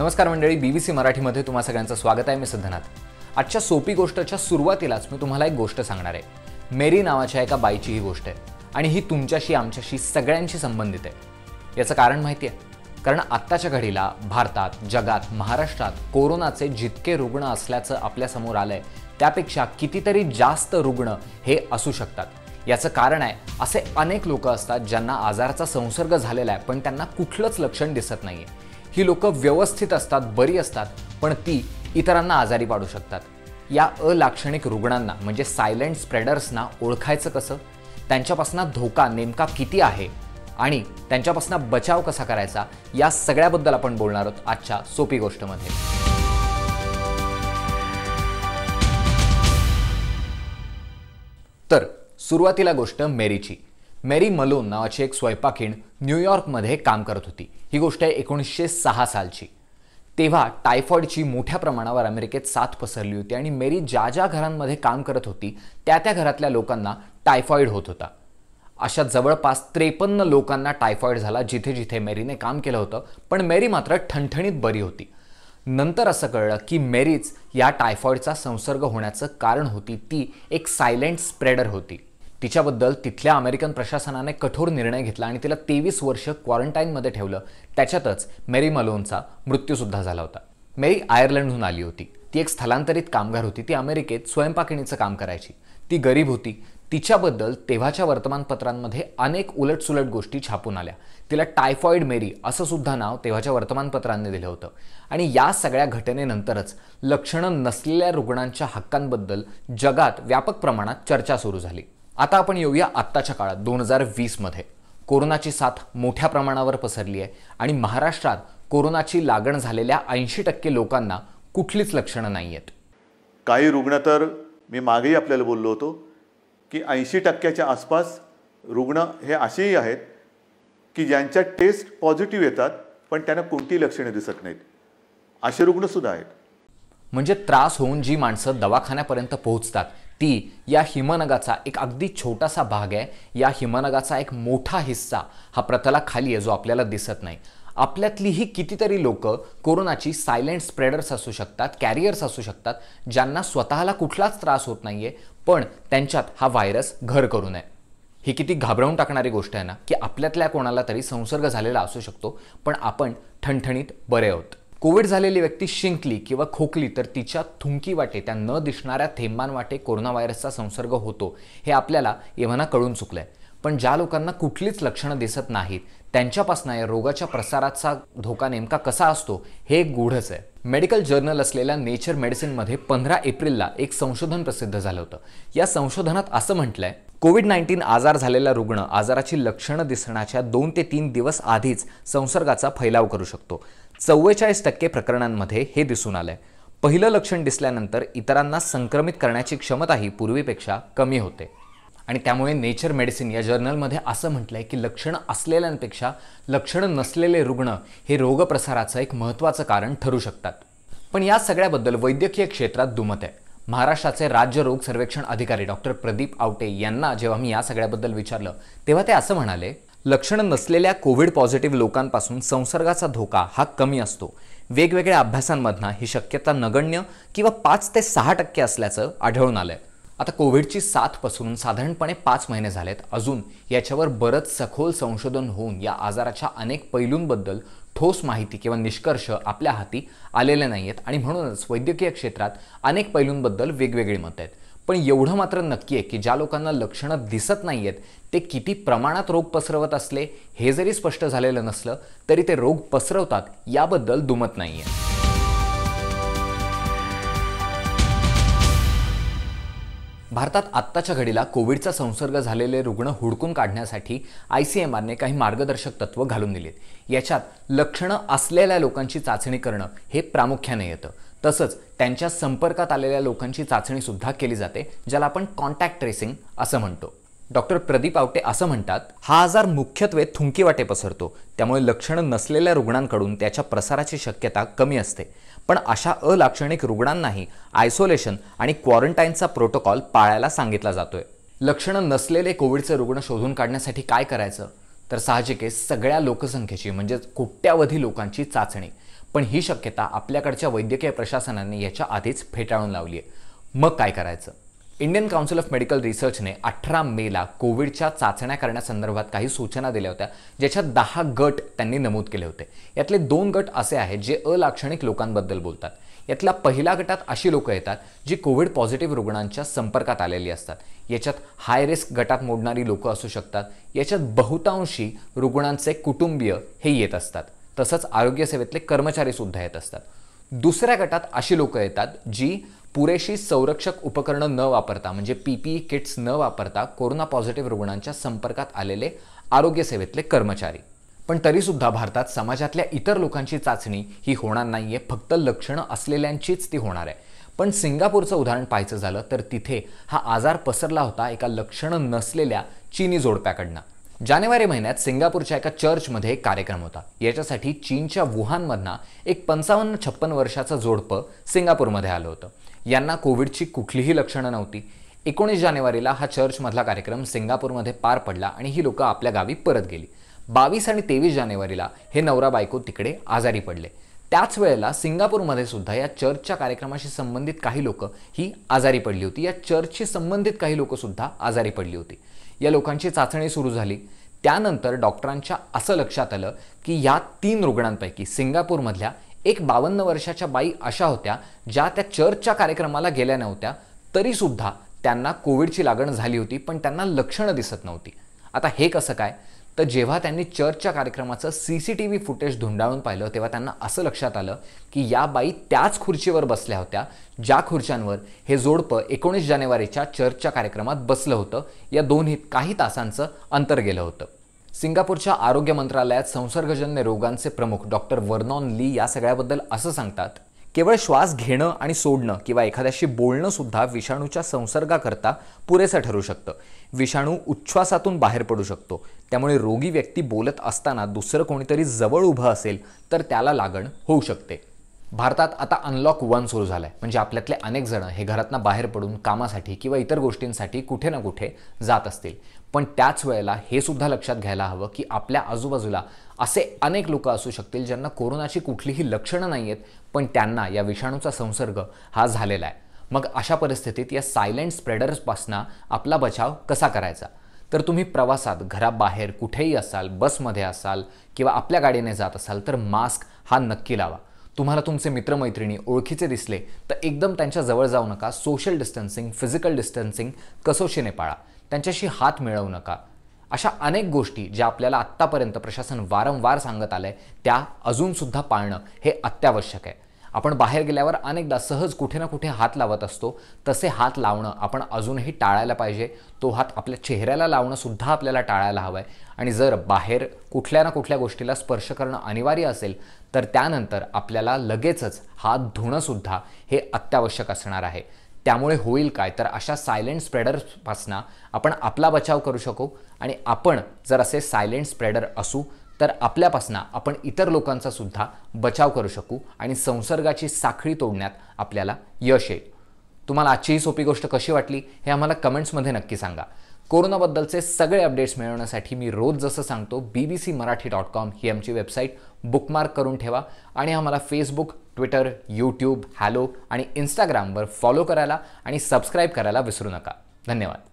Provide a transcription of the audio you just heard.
नमस्कार मंडळी बी B C मराठीमध्ये तुम्हा सगळ्यांचं स्वागत आहे मी सिद्धनाथ आजच्या सोपी गोष्टच्या सुरुवातीलाच मी तुम्हाला एक गोष्ट सांगणार आहे मेरी नावाच्या एका बाईची ही गोष्ट आहे आणि ही तुमच्याशी आमच्याशी सगळ्यांशी संबंधित आहे याचं कारण माहिती आहे कारण आत्ताच्या घडीला भारतात जगात महाराष्ट्रात कोरोनाचे जितके रुग्ण असल्याचं आपल्यासमोर आलं आहे त्यापेक्षा कितीतरी जास्त रुग्ण हे असू शकतात याचं कारण आहे असे अनेक लोक असतात ज्यांना आजाराचा संसर्ग झालेला आहे पण त्यांना कुठलंच लक्षण दिसत नाही ही लोक व्यवस्थित असतात बरी असतात पण ती इतरांना आजारी पाडू शकतात या अलाक्षणिक रुग्णांना म्हणजे सायलेंट स्प्रेडर्सना ओळखायचं कसं त्यांच्यापासून धोका नेमका किती आहे आणि त्यांच्यापासून बचाव कसा करायचा या सगळ्याबद्दल आपण बोलणार आहोत आजच्या सोपी गोष्टमध्ये तर सुरुवातीला गोष्ट मेरीची मेरी मलोन नावाची एक स्वयंपाकीण न्यूयॉर्कमध्ये काम करत होती ही गोष्ट आहे एकोणीसशे सहा सालची तेव्हा टायफॉईडची मोठ्या प्रमाणावर अमेरिकेत साथ पसरली होती आणि मेरी ज्या ज्या घरांमध्ये काम करत होती त्या त्या घरातल्या लोकांना टायफॉईड होत होता अशा जवळपास त्रेपन्न लोकांना टायफॉईड झाला जिथे जिथे मेरीने काम केलं होतं पण मेरी मात्र ठणठणीत बरी होती नंतर असं कळलं की मेरीच या टायफॉईडचा संसर्ग होण्याचं कारण होती ती एक सायलेंट स्प्रेडर होती तिच्याबद्दल तिथल्या अमेरिकन प्रशासनाने कठोर निर्णय घेतला आणि तिला तेवीस वर्ष क्वारंटाईनमध्ये ठेवलं त्याच्यातच मेरी मलोनचा मृत्यूसुद्धा झाला होता मेरी आयर्लंडहून आली होती ती एक स्थलांतरित कामगार होती ती अमेरिकेत स्वयंपाकिणीचं काम करायची ती गरीब होती तिच्याबद्दल तेव्हाच्या वर्तमानपत्रांमध्ये अनेक उलटसुलट गोष्टी छापून आल्या तिला टायफॉईड मेरी असं सुद्धा नाव तेव्हाच्या वर्तमानपत्रांनी दिलं होतं आणि या सगळ्या घटनेनंतरच लक्षणं नसलेल्या रुग्णांच्या हक्कांबद्दल जगात व्यापक प्रमाणात चर्चा सुरू झाली आता आपण येऊया आत्ताच्या काळात दोन हजार वीसमध्ये कोरोनाची साथ मोठ्या प्रमाणावर पसरली आहे आणि महाराष्ट्रात कोरोनाची लागण झालेल्या ऐंशी टक्के लोकांना कुठलीच लक्षणं नाही आहेत काही रुग्ण तर मी मागेही आपल्याला बोललो होतो की ऐंशी टक्क्याच्या आसपास रुग्ण हे असेही आहेत की ज्यांच्या टेस्ट पॉझिटिव्ह येतात पण त्यांना कोणतीही लक्षणे दिसत नाहीत असे रुग्णसुद्धा आहेत म्हणजे त्रास होऊन जी माणसं दवाखान्यापर्यंत पोहोचतात ती या हिमनगाचा एक अगदी छोटासा भाग आहे या हिमनगाचा एक मोठा हिस्सा हा खाली आहे जो आपल्याला दिसत नाही आपल्यातलीही कितीतरी लोक कोरोनाची सायलेंट स्प्रेडर्स असू शकतात कॅरियर्स असू शकतात ज्यांना स्वतःला कुठलाच त्रास होत नाही आहे पण त्यांच्यात हा व्हायरस घर करू नये ही किती घाबरवून टाकणारी गोष्ट आहे ना की आपल्यातल्या कोणाला तरी संसर्ग झालेला असू शकतो पण आपण ठणठणीत बरे आहोत कोविड झालेली व्यक्ती शिंकली किंवा खोकली तर तिच्या थुंकी वाटे त्या न दिसणाऱ्या थेंबांवाटे कोरोना व्हायरसचा संसर्ग होतो हे आपल्याला एव्हाना कळून चुकलं आहे पण ज्या लोकांना कुठलीच लक्षणं दिसत नाहीत त्यांच्यापासून या रोगाच्या प्रसाराचा धोका नेमका कसा असतो हे गूढच आहे मेडिकल जर्नल असलेल्या नेचर मेडिसिनमध्ये पंधरा एप्रिलला एक संशोधन प्रसिद्ध झालं होतं या संशोधनात असं म्हटलंय कोविड नाईन्टीन आजार झालेला रुग्ण आजाराची लक्षणं दिसण्याच्या दोन ते तीन दिवस आधीच संसर्गाचा फैलाव करू शकतो चव्वेचाळीस टक्के प्रकरणांमध्ये हे दिसून आलंय पहिलं लक्षण दिसल्यानंतर इतरांना संक्रमित करण्याची क्षमताही पूर्वीपेक्षा कमी होते आणि त्यामुळे नेचर मेडिसिन या जर्नलमध्ये असं म्हटलंय की लक्षणं असलेल्यांपेक्षा लक्षणं नसलेले रुग्ण हे रोगप्रसाराचं एक महत्त्वाचं कारण ठरू शकतात पण या सगळ्याबद्दल वैद्यकीय क्षेत्रात दुमत आहे महाराष्ट्राचे राज्य रोग सर्वेक्षण अधिकारी डॉक्टर प्रदीप आवटे यांना जेव्हा मी या सगळ्याबद्दल विचारलं तेव्हा ते असं म्हणाले लक्षणं नसलेल्या कोविड पॉझिटिव्ह लोकांपासून संसर्गाचा धोका हा कमी असतो वेगवेगळ्या अभ्यासांमधनं ही शक्यता नगण्य किंवा पाच ते सहा टक्के असल्याचं आढळून आलंय आता कोविडची साथ पसरून साधारणपणे पाच महिने झालेत अजून याच्यावर बरंच सखोल संशोधन होऊन या आजाराच्या अनेक पैलूंबद्दल ठोस माहिती किंवा निष्कर्ष आपल्या हाती आलेले नाही आहेत आणि म्हणूनच वैद्यकीय क्षेत्रात अनेक पैलूंबद्दल वेगवेगळी मतं आहेत पण एवढं मात्र नक्की आहे की ज्या लोकांना लक्षणं दिसत नाही आहेत ते किती प्रमाणात रोग पसरवत असले हे जरी स्पष्ट झालेलं नसलं तरी ते रोग पसरवतात याबद्दल दुमत नाही आहे भारतात आत्ताच्या घडीला कोविडचा संसर्ग झालेले रुग्ण हुडकून काढण्यासाठी आय सी एम आरने काही मार्गदर्शक तत्व घालून दिलीत याच्यात लक्षणं असलेल्या लोकांची चाचणी करणं हे प्रामुख्याने येतं तसंच त्यांच्या संपर्कात आलेल्या लोकांची चाचणी सुद्धा केली जाते ज्याला आपण कॉन्टॅक्ट ट्रेसिंग असं म्हणतो डॉक्टर प्रदीप आवटे असं म्हणतात हा आजार मुख्यत्वे थुंकी वाटे पसरतो त्यामुळे लक्षणं नसलेल्या रुग्णांकडून त्याच्या प्रसाराची शक्यता कमी असते पण अशा अलाक्षणिक रुग्णांनाही आयसोलेशन आणि क्वारंटाईनचा प्रोटोकॉल पाळायला सांगितला जातोय लक्षणं नसलेले कोविडचे रुग्ण शोधून काढण्यासाठी काय करायचं तर साहजिक सगळ्या लोकसंख्येची म्हणजेच कोट्यावधी लोकांची चाचणी पण ही शक्यता आपल्याकडच्या वैद्यकीय प्रशासनाने याच्या आधीच फेटाळून लावली आहे मग काय करायचं इंडियन काउन्सिल ऑफ मेडिकल रिसर्चने अठरा मेला कोविडच्या चाचण्या करण्यासंदर्भात काही सूचना दिल्या होत्या ज्याच्यात दहा गट त्यांनी नमूद केले होते यातले दोन गट असे आहेत जे अलाक्षणिक लोकांबद्दल बोलतात यातल्या पहिल्या गटात अशी लोकं येतात जी कोविड पॉझिटिव्ह रुग्णांच्या संपर्कात आलेली असतात याच्यात हाय रिस्क गटात मोडणारी लोकं असू शकतात याच्यात बहुतांशी रुग्णांचे कुटुंबीय हे येत असतात तसंच आरोग्य सेवेतले कर्मचारीसुद्धा येत असतात दुसऱ्या गटात अशी लोकं येतात जी पुरेशी संरक्षक उपकरणं न वापरता म्हणजे पीपीई किट्स न वापरता कोरोना पॉझिटिव्ह रुग्णांच्या संपर्कात आलेले आरोग्य सेवेतले कर्मचारी पण तरीसुद्धा भारतात समाजातल्या इतर लोकांची चाचणी ही होणार नाही आहे फक्त लक्षणं असलेल्यांचीच ती होणार आहे पण सिंगापूरचं उदाहरण पाहायचं झालं तर तिथे हा आजार पसरला होता एका लक्षणं नसलेल्या चीनी जोडप्याकडनं जानेवारी महिन्यात सिंगापूरच्या एका चर्चमध्ये एक कार्यक्रम होता याच्यासाठी चीनच्या वुहानमधनं एक पंचावन्न छप्पन वर्षाचं जोडपं सिंगापूरमध्ये आलं होतं यांना कोविडची कुठलीही लक्षणं नव्हती एकोणीस जानेवारीला हा चर्चमधला कार्यक्रम सिंगापूरमध्ये पार पडला आणि ही लोकं आपल्या गावी परत गेली बावीस आणि तेवीस जानेवारीला हे नवरा बायको तिकडे आजारी पडले त्याच वेळेला सिंगापूरमध्ये सुद्धा या चर्चच्या कार्यक्रमाशी संबंधित काही लोक ही आजारी पडली होती या चर्चशी संबंधित काही लोक सुद्धा आजारी पडली होती या लोकांची चाचणी सुरू झाली त्यानंतर डॉक्टरांच्या असं लक्षात आलं की या तीन रुग्णांपैकी सिंगापूरमधल्या एक बावन्न वर्षाच्या बाई अशा होत्या ज्या त्या चर्चच्या कार्यक्रमाला गेल्या नव्हत्या तरीसुद्धा त्यांना कोविडची लागण झाली होती पण त्यांना लक्षणं दिसत नव्हती आता हे कसं काय तर जेव्हा त्यांनी चर्चच्या कार्यक्रमाचं C C T V footage धुंडाळून पाहिलं तेव्हा त्यांना असं लक्षात आलं की या बाई त्याच खुर्चीवर बसल्या होत्या ज्या खुर्च्यांवर हे जोडपं एकोणीस जानेवारीच्या चर्चच्या कार्यक्रमात बसलं होतं या दोन्ही काही तासांचं अंतर गेलं होतं सिंगापूरच्या आरोग्य मंत्रालयात संसर्गजन्य रोगांचे प्रमुख डॉक्टर वर्नॉन ली या सगळ्याबद्दल असं सांगतात केवळ श्वास घेणं आणि सोडणं किंवा एखाद्याशी बोलणं सुद्धा विषाणूच्या संसर्गाकरता पुरेसं ठरू शकतं विषाणू उच्छ्वासातून बाहेर पडू शकतो त्यामुळे रोगी व्यक्ती बोलत असताना दुसरं कोणीतरी जवळ उभं असेल तर त्याला लागण होऊ शकते भारतात आता अनलॉक वन सुरू झालं आहे म्हणजे आपल्यातले अनेक जण हे घरातनं बाहेर पडून कामासाठी किंवा इतर गोष्टींसाठी कुठे ना कुठे जात असतील पण त्याच वेळेला हे सुद्धा लक्षात घ्यायला हवं की आपल्या आजूबाजूला असे अनेक लोक असू शकतील ज्यांना कोरोनाची कुठलीही लक्षणं नाही आहेत पण त्यांना या विषाणूचा संसर्ग हा झालेला आहे मग अशा परिस्थितीत या सायलेंट स्प्रेडर्सपासून आपला बचाव कसा करायचा तर तुम्ही प्रवासात घराबाहेर कुठेही असाल बसमध्ये असाल किंवा आपल्या गाडीने जात असाल तर मास्क हा नक्की लावा तुम्हाला तुमचे मित्रमैत्रिणी ओळखीचे दिसले तर एकदम त्यांच्या जवळ जाऊ नका सोशल डिस्टन्सिंग फिजिकल डिस्टन्सिंग कसोशीने पाळा त्यांच्याशी हात मिळवू नका अशा अनेक गोष्टी ज्या आपल्याला आत्तापर्यंत प्रशासन वारंवार सांगत आलं आहे त्या अजूनसुद्धा पाळणं हे अत्यावश्यक आहे आपण बाहेर गेल्यावर अनेकदा सहज कुठे ना कुठे हात लावत असतो तसे हात लावणं आपण अजूनही टाळायला पाहिजे तो हात आपल्या चेहऱ्याला लावणंसुद्धा आपल्याला टाळायला हवं आहे आणि जर बाहेर कुठल्या ना कुठल्या गोष्टीला स्पर्श करणं अनिवार्य असेल तर त्यानंतर आपल्याला लगेचच हात धुणंसुद्धा हे अत्यावश्यक असणार आहे त्यामुळे होईल काय तर अशा सायलेंट स्प्रेडरपासून आपण आपला बचाव करू शकू आणि आपण जर असे सायलेंट स्प्रेडर असू तर आपल्यापासनं आपण इतर लोकांचा सुद्धा बचाव करू शकू आणि संसर्गाची साखळी तोडण्यात आपल्याला यश येईल तुम्हाला आजची सोपी गोष्ट कशी वाटली हे आम्हाला कमेंट्समध्ये नक्की सांगा कोरोनाबद्दलचे सगळे अपडेट्स मिळवण्यासाठी मी रोज जसं सांगतो B B C Marathi dot com ही आमची वेबसाईट बुकमार्क करून ठेवा आणि आम्हाला फेसबुक ट्विटर यूट्यूब हॅलो आणि इन्स्टाग्रामवर फॉलो करायला आणि सबस्क्राईब करायला विसरू नका धन्यवाद